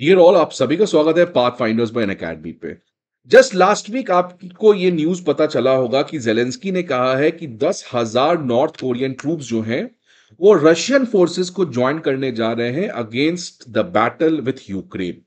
dear all आप सभी का स्वागत है पाथ फाइंडर्स बाय अकेडमी पे जस्ट लास्ट वीक आपको ये न्यूज पता चला होगा कि जेलेंस्की ने कहा है कि दस हजार नॉर्थ कोरियन ट्रूप जो हैं वो रशियन फोर्सेस को ज्वाइन करने जा रहे हैं against the battle with Ukraine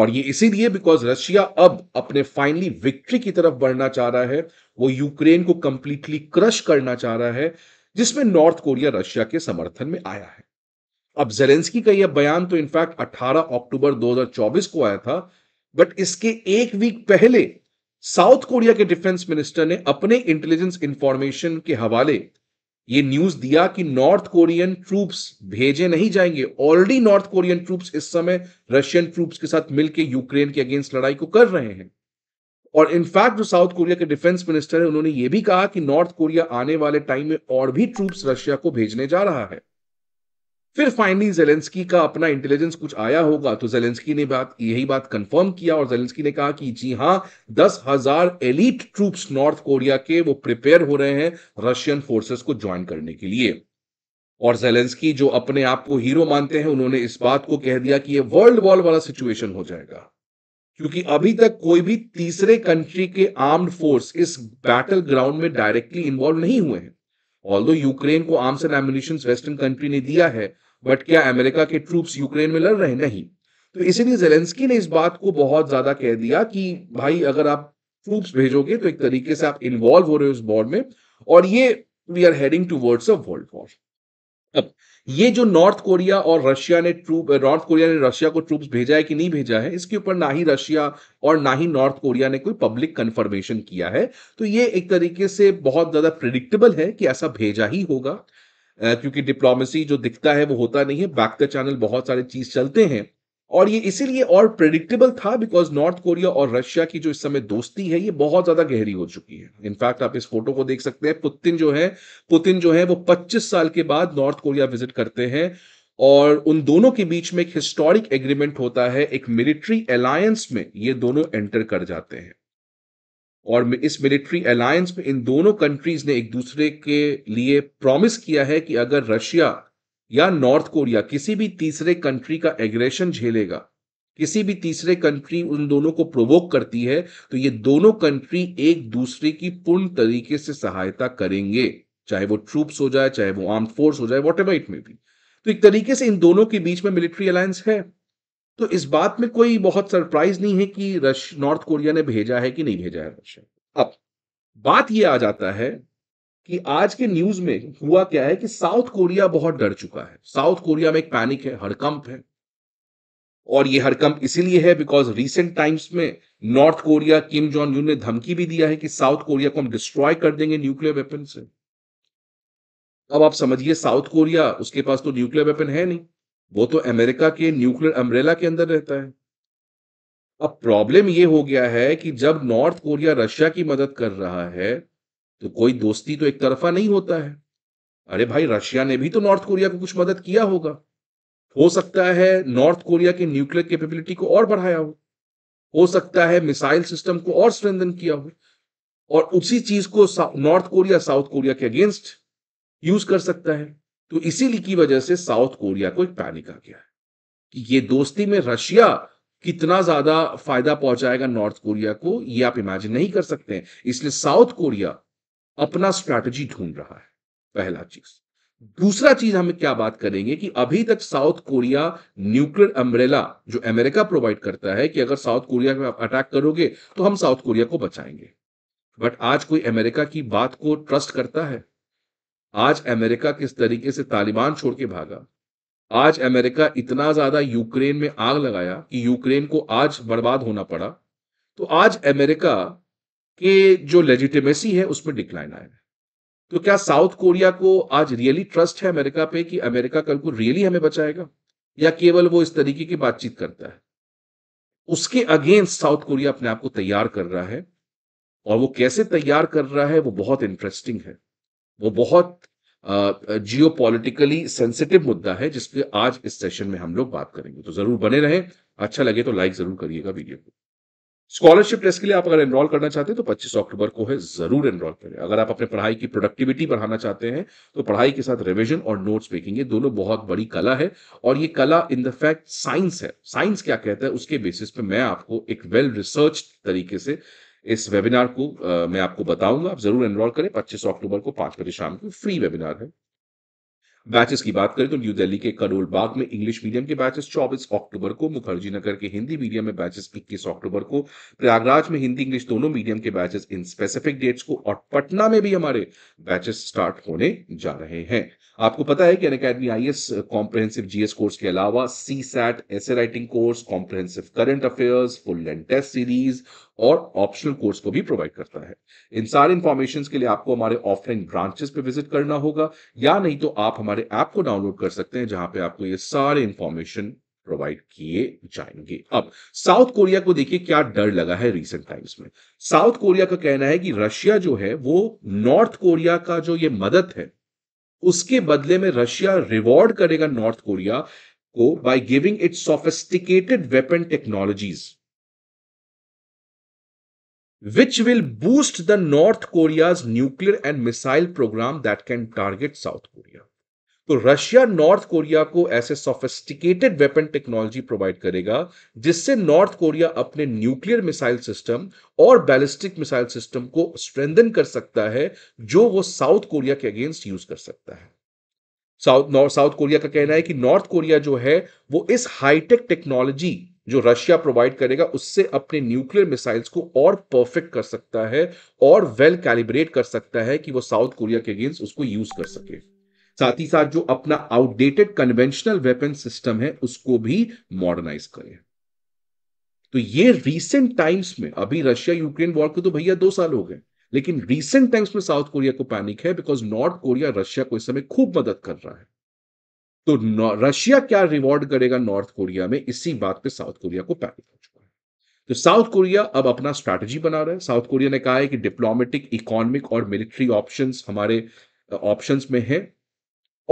और ये इसीलिए बिकॉज रशिया अब अपने फाइनली विक्ट्री की तरफ बढ़ना चाह रहा है वो यूक्रेन को कंप्लीटली क्रश करना चाह रहा है जिसमें नॉर्थ कोरिया रशिया के समर्थन में आया है अब जेलेंस्की का यह बयान तो इनफैक्ट 18 अक्टूबर 2024 को आया था बट इसके एक वीक पहले साउथ कोरिया के डिफेंस मिनिस्टर ने अपने इंटेलिजेंस इंफॉर्मेशन के हवाले ये न्यूज दिया कि नॉर्थ कोरियन ट्रूप्स भेजे नहीं जाएंगे ऑलरेडी नॉर्थ कोरियन ट्रूप्स इस समय रशियन ट्रूप्स के साथ मिलकर यूक्रेन के अगेंस्ट लड़ाई को कर रहे हैं और इनफैक्ट जो साउथ कोरिया के डिफेंस मिनिस्टर है उन्होंने ये भी कहा कि नॉर्थ कोरिया आने वाले टाइम में और भी ट्रूप्स रशिया को भेजने जा रहा है फिर फाइनली जेलेंस्की का अपना इंटेलिजेंस कुछ आया होगा तो जेलेंस्की ने बात यही बात कंफर्म किया और जेलेंस्की ने कहा कि जी हां दस हजार एलिट ट्रूप्स नॉर्थ कोरिया के वो प्रिपेयर हो रहे हैं रशियन फोर्सेस को ज्वाइन करने के लिए और जेलेंस्की जो अपने आप को हीरो मानते हैं उन्होंने इस बात को कह दिया कि ये वर्ल्ड वॉर वाला सिचुएशन हो जाएगा क्योंकि अभी तक कोई भी तीसरे कंट्री के आर्म्ड फोर्स इस बैटल ग्राउंड में डायरेक्टली इन्वॉल्व नहीं हुए हैं ऑल दो यूक्रेन को arms and ammunition western country ने दिया है बट क्या अमेरिका के ट्रूप्स यूक्रेन में लड़ रहे नहीं तो इसीलिए जेलेंस्की ने इस बात को बहुत ज्यादा कह दिया कि भाई अगर आप ट्रूप्स भेजोगे तो एक तरीके से आप इन्वॉल्व हो रहे हो उस वॉर में और ये we are heading towards of world war अब ये जो नॉर्थ कोरिया और रशिया ने ट्रूप नॉर्थ कोरिया ने रशिया को ट्रूप्स भेजा है कि नहीं भेजा है इसके ऊपर ना ही रशिया और ना ही नॉर्थ कोरिया ने कोई पब्लिक कंफर्मेशन किया है तो ये एक तरीके से बहुत ज्यादा प्रिडिक्टेबल है कि ऐसा भेजा ही होगा क्योंकि डिप्लोमेसी जो दिखता है वो होता नहीं है बैक द चैनल बहुत सारे चीज चलते हैं और ये इसीलिए और प्रेडिक्टेबल था बिकॉज नॉर्थ कोरिया और रशिया की जो इस समय दोस्ती है ये बहुत ज्यादा गहरी हो चुकी है इनफैक्ट आप इस फोटो को देख सकते हैं पुतिन जो है पुतिन जो है वो 25 साल के बाद नॉर्थ कोरिया विजिट करते हैं और उन दोनों के बीच में एक हिस्टोरिक एग्रीमेंट होता है एक मिलिट्री अलायंस में ये दोनों एंटर कर जाते हैं और इस मिलिट्री अलायंस में इन दोनों कंट्रीज ने एक दूसरे के लिए प्रॉमिस किया है कि अगर रशिया या नॉर्थ कोरिया किसी भी तीसरे कंट्री का एग्रेशन झेलेगा किसी भी तीसरे कंट्री उन दोनों को प्रोवोक करती है तो ये दोनों कंट्री एक दूसरे की पूर्ण तरीके से सहायता करेंगे चाहे वो ट्रूप्स हो जाए चाहे वो आर्म फोर्स हो जाए वॉट एवर इट में भी तो एक तरीके से इन दोनों के बीच में मिलिट्री अलायंस है तो इस बात में कोई बहुत सरप्राइज नहीं है कि रश नॉर्थ कोरिया ने भेजा है कि नहीं भेजा है रशिया अब बात यह आ जाता है कि आज के न्यूज में हुआ क्या है कि साउथ कोरिया बहुत डर चुका है साउथ कोरिया में एक पैनिक है हड़कंप है और ये हड़कंप इसीलिए है बिकॉज रिसेंट टाइम्स में North Korea Kim Jong Un ने धमकी भी दिया है कि साउथ कोरिया को हम डिस्ट्रॉय कर देंगे न्यूक्लियर वेपन से अब आप समझिए साउथ कोरिया उसके पास तो न्यूक्लियर वेपन है नहीं वो तो अमेरिका के न्यूक्लियर अम्ब्रेला के अंदर रहता है अब प्रॉब्लम ये हो गया है कि जब नॉर्थ कोरिया रशिया की मदद कर रहा है तो कोई दोस्ती तो एक तरफा नहीं होता है अरे भाई रशिया ने भी तो नॉर्थ कोरिया को कुछ मदद किया होगा हो सकता है नॉर्थ कोरिया की न्यूक्लियर कैपेबिलिटी को और बढ़ाया हो हो सकता है मिसाइल सिस्टम को और स्ट्रेंथन किया हो और उसी चीज को नॉर्थ कोरिया साउथ कोरिया के अगेंस्ट यूज कर सकता है तो इसीलिए की वजह से साउथ कोरिया को एक पैनिक आ गया है कि ये दोस्ती में रशिया कितना ज्यादा फायदा पहुंचाएगा नॉर्थ कोरिया को ये आप इमेजिन नहीं कर सकते हैं इसलिए साउथ कोरिया अपना स्ट्रैटेजी ढूंढ रहा है पहला चीज दूसरा चीज हम क्या बात करेंगे कि अभी तक साउथ कोरिया न्यूक्लियर अम्ब्रेला जो अमेरिका प्रोवाइड करता है कि अगर साउथ कोरिया में अटैक करोगे तो हम साउथ कोरिया को बचाएंगे बट आज कोई अमेरिका की बात को ट्रस्ट करता है आज अमेरिका किस तरीके से तालिबान छोड़ के भागा आज अमेरिका इतना ज्यादा यूक्रेन में आग लगाया कि यूक्रेन को आज बर्बाद होना पड़ा तो आज अमेरिका के जो लेजिटिमेसी है उसमें डिक्लाइन आया है तो क्या साउथ कोरिया को आज रियली ट्रस्ट है अमेरिका पे कि अमेरिका कल को रियली हमें बचाएगा या केवल वो इस तरीके की बातचीत करता है उसके अगेंस्ट साउथ कोरिया अपने आप को तैयार कर रहा है और वो कैसे तैयार कर रहा है वो बहुत इंटरेस्टिंग है वो बहुत जियो पॉलिटिकली सेंसिटिव मुद्दा है जिसपे आज इस सेशन में हम लोग बात करेंगे तो जरूर बने रहें अच्छा लगे तो लाइक जरूर करिएगा वीडियो को स्कॉलरशिप टेस्ट के लिए आप अगर एनरोल करना चाहते हैं तो 25 अक्टूबर को है जरूर एनरोल करें अगर आप अपने पढ़ाई की प्रोडक्टिविटी बढ़ाना चाहते हैं तो पढ़ाई के साथ रिवीजन और नोट्स मेकिंग ये दोनों बहुत बड़ी कला है और ये कला इन द फैक्ट साइंस है साइंस क्या कहता है उसके बेसिस पे मैं आपको एक वेल रिसर्च तरीके से इस वेबिनार को आ, मैं आपको बताऊंगा आप जरूर एनरोल करें पच्चीस अक्टूबर को पांच बजे शाम को फ्री वेबिनार है बैचेस की बात करें तो न्यू दिल्ली के करोल बाग में इंग्लिश मीडियम के बैचेस 24 अक्टूबर को मुखर्जी नगर के हिंदी मीडियम में बैचेस 21 अक्टूबर को प्रयागराज में हिंदी इंग्लिश दोनों मीडियम के बैचेस इन स्पेसिफिक डेट्स को और पटना में भी हमारे बैचेस स्टार्ट होने जा रहे हैं आपको पता है कि Unacademy I S comprehensive GS course के अलावा CSAT essay writing course comprehensive current affairs full length test series और ऑप्शनल कोर्स को भी प्रोवाइड करता है इन सारे इंफॉर्मेशन के लिए आपको हमारे ऑफलाइन ब्रांचेस पे विजिट करना होगा या नहीं तो आप हमारे ऐप को डाउनलोड कर सकते हैं जहां पे आपको ये सारे इंफॉर्मेशन प्रोवाइड किए जाएंगे अब साउथ कोरिया को देखिए क्या डर लगा है रिसेंट टाइम्स में साउथ कोरिया का कहना है कि रशिया जो है वो नॉर्थ कोरिया का जो ये मदद है उसके बदले में रशिया रिवॉर्ड करेगा नॉर्थ कोरिया को by giving its sophisticated weapon technologies which will boost the North Korea's nuclear and missile program that can target South Korea तो रशिया नॉर्थ कोरिया को ऐसे सोफिस्टिकेटेड वेपन टेक्नोलॉजी प्रोवाइड करेगा जिससे North Korea अपने nuclear missile system और ballistic missile system को strengthen कर सकता है जो वो साउथ कोरिया के अगेंस्ट यूज कर सकता है साउथ नॉर्थ साउथ कोरिया का कहना है कि नॉर्थ कोरिया जो है वो इस हाईटेक टेक्नोलॉजी जो रशिया प्रोवाइड करेगा उससे अपने न्यूक्लियर मिसाइल्स को और परफेक्ट कर सकता है और वेल कैलिब्रेट कर सकता है कि वो साउथ कोरिया के अगेंस्ट उसको यूज कर सके साथ ही साथ जो अपना आउटडेटेड कन्वेंशनल वेपन सिस्टम है उसको भी मॉडर्नाइज करें तो ये रीसेंट टाइम्स में अभी रशिया यूक्रेन वॉर को तो भैया दो साल हो गए लेकिन रीसेंट टाइम्स में साउथ कोरिया को पैनिक है बिकॉज नॉर्थ कोरिया रशिया को इस समय खूब मदद कर रहा है तो रशिया क्या रिवॉर्ड करेगा नॉर्थ कोरिया में इसी बात पे साउथ कोरिया को पैनिक हो चुका है तो साउथ कोरिया अब अपना स्ट्रैटेजी बना रहा है साउथ कोरिया ने कहा है कि डिप्लोमेटिक इकोनॉमिक और मिलिट्री ऑप्शंस हमारे ऑप्शंस में है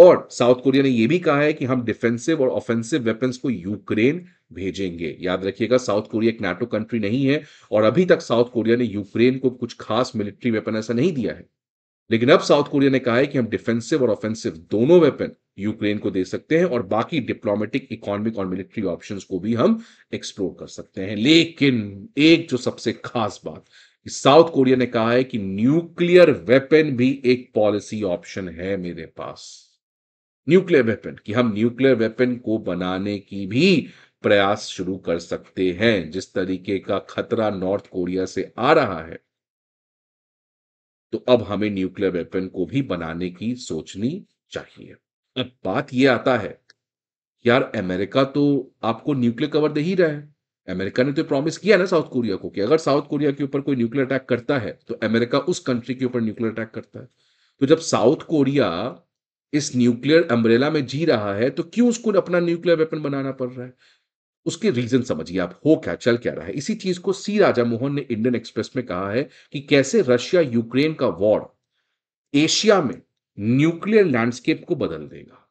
और साउथ कोरिया ने यह भी कहा है कि हम डिफेंसिव और ऑफेंसिव वेपन्स को यूक्रेन भेजेंगे याद रखिएगा साउथ कोरिया एक नाटो कंट्री नहीं है और अभी तक साउथ कोरिया ने यूक्रेन को कुछ खास मिलिट्री वेपन ऐसा नहीं दिया है लेकिन अब साउथ कोरिया ने कहा है कि हम डिफेंसिव और ऑफेंसिव दोनों वेपन यूक्रेन को दे सकते हैं और बाकी डिप्लोमेटिक इकोनॉमिक और मिलिट्री ऑप्शन को भी हम एक्सप्लोर कर सकते हैं लेकिन एक जो सबसे खास बात साउथ कोरिया ने कहा है कि न्यूक्लियर वेपन भी एक पॉलिसी ऑप्शन है मेरे पास न्यूक्लियर वेपन कि हम न्यूक्लियर वेपन को बनाने की भी प्रयास शुरू कर सकते हैं जिस तरीके का खतरा नॉर्थ कोरिया से आ रहा है तो अब हमें न्यूक्लियर वेपन को भी बनाने की सोचनी चाहिए अब बात यह आता है यार अमेरिका तो आपको न्यूक्लियर कवर दे ही रहा है अमेरिका ने तो प्रॉमिस किया ना साउथ कोरिया को कि अगर साउथ कोरिया के ऊपर कोई न्यूक्लियर अटैक करता है तो अमेरिका उस कंट्री के ऊपर न्यूक्लियर अटैक करता है तो जब साउथ कोरिया इस न्यूक्लियर अम्ब्रेला में जी रहा है तो क्यों उसको अपना न्यूक्लियर वेपन बनाना पड़ रहा है उसके रीजन समझिए आप हो क्या चल क्या रहा है इसी चीज को सी राजा मोहन ने इंडियन एक्सप्रेस में कहा है कि कैसे रशिया यूक्रेन का वॉर एशिया में न्यूक्लियर लैंडस्केप को बदल देगा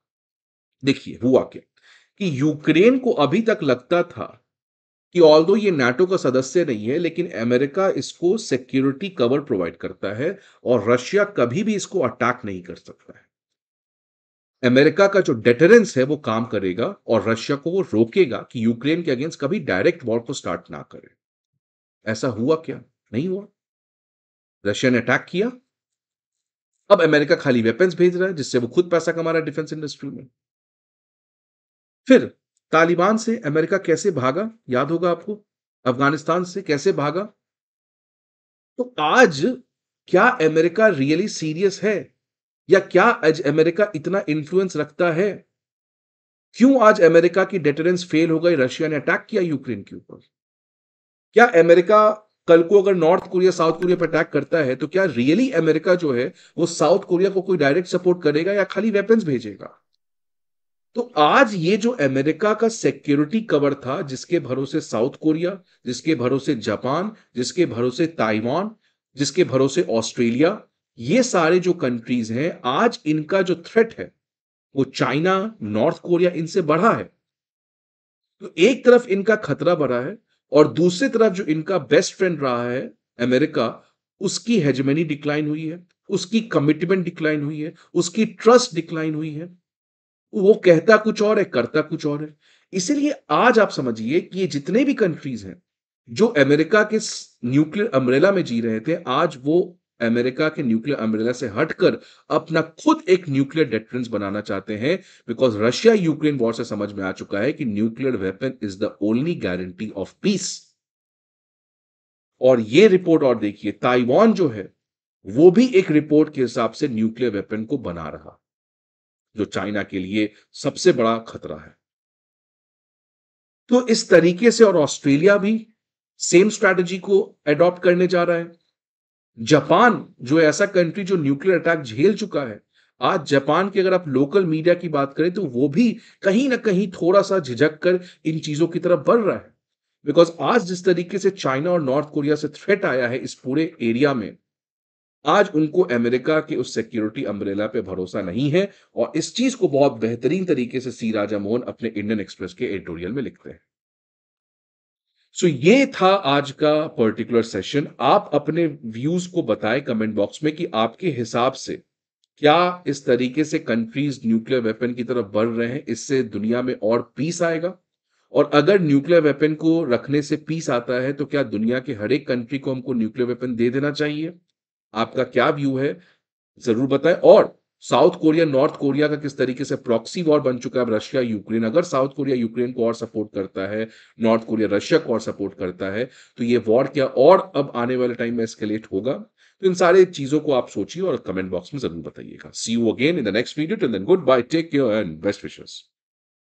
देखिए हुआ क्या कि यूक्रेन को अभी तक लगता था कि ऑल दो ये नाटो का सदस्य नहीं है लेकिन अमेरिका इसको सिक्योरिटी कवर प्रोवाइड करता है और रशिया कभी भी इसको अटैक नहीं कर सकता है अमेरिका का जो डेटरेंस है वो काम करेगा और रशिया को वो रोकेगा कि यूक्रेन के अगेंस्ट कभी डायरेक्ट वॉर को स्टार्ट ना करे ऐसा हुआ क्या नहीं हुआ रशिया ने अटैक किया अब अमेरिका खाली वेपन्स भेज रहा है जिससे वो खुद पैसा कमा रहा है डिफेंस इंडस्ट्री में फिर तालिबान से अमेरिका कैसे भागा याद होगा आपको अफगानिस्तान से कैसे भागा तो आज क्या अमेरिका रियली सीरियस है या क्या आज अमेरिका इतना इन्फ्लुएंस रखता है क्यों आज अमेरिका की डेटरेंस फेल हो गई रशिया ने अटैक किया यूक्रेन के ऊपर क्या अमेरिका कल को अगर नॉर्थ कोरिया साउथ कोरिया पर अटैक करता है तो क्या रियली अमेरिका जो है वो साउथ कोरिया को कोई डायरेक्ट सपोर्ट करेगा या खाली वेपन्स भेजेगा तो आज ये जो अमेरिका का सिक्योरिटी कवर था जिसके भरोसे साउथ कोरिया जिसके भरोसे जापान जिसके भरोसे ताइवान जिसके भरोसे ऑस्ट्रेलिया ये सारे जो कंट्रीज हैं आज इनका जो थ्रेट है वो चाइना नॉर्थ कोरिया इनसे बढ़ा है तो एक तरफ इनका खतरा बढ़ा है और दूसरी तरफ जो इनका बेस्ट फ्रेंड रहा है अमेरिका उसकी हेजमनी डिक्लाइन हुई है उसकी कमिटमेंट डिक्लाइन हुई है उसकी ट्रस्ट डिक्लाइन हुई है वो कहता कुछ और है करता कुछ और है इसीलिए आज आप समझिए कि ये जितने भी कंट्रीज हैं जो अमेरिका के न्यूक्लियर अमरेला में जी रहे थे आज वो अमेरिका के न्यूक्लियर अम्ब्रेला से हटकर अपना खुद एक न्यूक्लियर डेटरेंस बनाना चाहते हैं बिकॉज रशिया यूक्रेन वॉर से समझ में आ चुका है कि nuclear weapon is the only guarantee of peace और ये रिपोर्ट और देखिए ताइवान जो है वो भी एक रिपोर्ट के हिसाब से न्यूक्लियर वेपन को बना रहा जो चाइना के लिए सबसे बड़ा खतरा है तो इस तरीके से और ऑस्ट्रेलिया भी सेम स्ट्रेटजी को एडॉप्ट करने जा रहा है जापान जो ऐसा कंट्री जो न्यूक्लियर अटैक झेल चुका है आज जापान की अगर आप लोकल मीडिया की बात करें तो वो भी कहीं ना कहीं थोड़ा सा झिझक कर इन चीजों की तरफ बढ़ रहा है बिकॉज आज जिस तरीके से चाइना और नॉर्थ कोरिया से थ्रेट आया है इस पूरे एरिया में आज उनको अमेरिका के उस सिक्योरिटी अम्ब्रेला पे भरोसा नहीं है और इस चीज को बहुत बेहतरीन तरीके से सी राजा मोहन अपने इंडियन एक्सप्रेस के एडिटोरियल में लिखते हैं सो so, ये था आज का पर्टिकुलर सेशन आप अपने व्यूज को बताएं कमेंट बॉक्स में कि आपके हिसाब से क्या इस तरीके से कंट्रीज न्यूक्लियर वेपन की तरफ बढ़ रहे हैं इससे दुनिया में और पीस आएगा और अगर न्यूक्लियर वेपन को रखने से पीस आता है तो क्या दुनिया के हर एक कंट्री को हमको न्यूक्लियर वेपन दे देना चाहिए आपका क्या व्यू है जरूर बताएं और साउथ कोरिया नॉर्थ कोरिया का किस तरीके से प्रॉक्सी वॉर बन चुका है रशिया यूक्रेन अगर साउथ कोरिया यूक्रेन को और सपोर्ट करता है नॉर्थ कोरिया रशिया को और सपोर्ट करता है तो ये वॉर क्या और अब आने वाले टाइम में एस्केलेट होगा तो इन सारे चीजों को आप सोचिए और कमेंट बॉक्स में जरूर बताइएगा see you again in the next video till then good bye take care and best wishes